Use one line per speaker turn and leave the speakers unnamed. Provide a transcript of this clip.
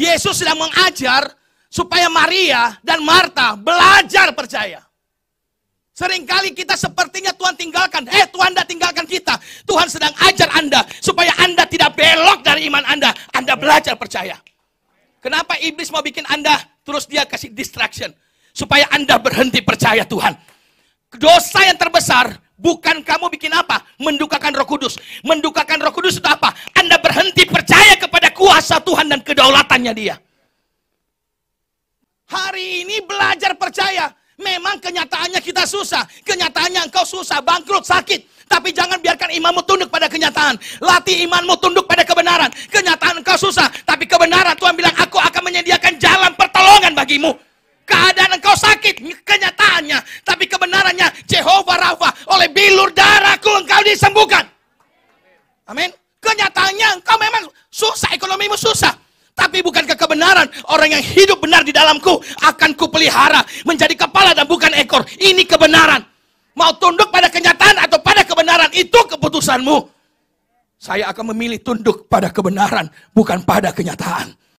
Yesus sedang mengajar supaya Maria dan Marta belajar percaya. Seringkali kita sepertinya Tuhan tinggalkan. Eh, Tuhan tidak tinggalkan kita. Tuhan sedang ajar Anda supaya Anda tidak belok dari iman Anda. Anda belajar percaya. Kenapa iblis mau bikin Anda terus dia kasih distraction supaya Anda berhenti percaya Tuhan. Dosa yang terbesar bukan kamu bikin apa? Mendukakan Roh Kudus. Mendukakan Roh Kudus itu apa? Anda berhenti percaya kepada kuasa Tuhan dan kedaulatannya dia. Hari ini belajar percaya. Memang kenyataannya kita susah. Kenyataannya engkau susah, bangkrut, sakit. Tapi jangan biarkan imanmu tunduk pada kenyataan. Latih imanmu tunduk pada kebenaran. Kenyataan engkau susah. Tapi kebenaran Tuhan bilang, aku akan menyediakan jalan pertolongan bagimu. Keadaan engkau sakit, kenyataannya. Tapi kebenarannya, Jehovah Rafa, oleh bilur darahku engkau disembuhkan. Amin. tapi bukan kebenaran. Orang yang hidup benar di dalamku akan kupelihara menjadi kepala dan bukan ekor. Ini kebenaran. Mau tunduk pada kenyataan atau pada kebenaran itu keputusanmu. Saya akan memilih tunduk pada kebenaran, bukan pada kenyataan.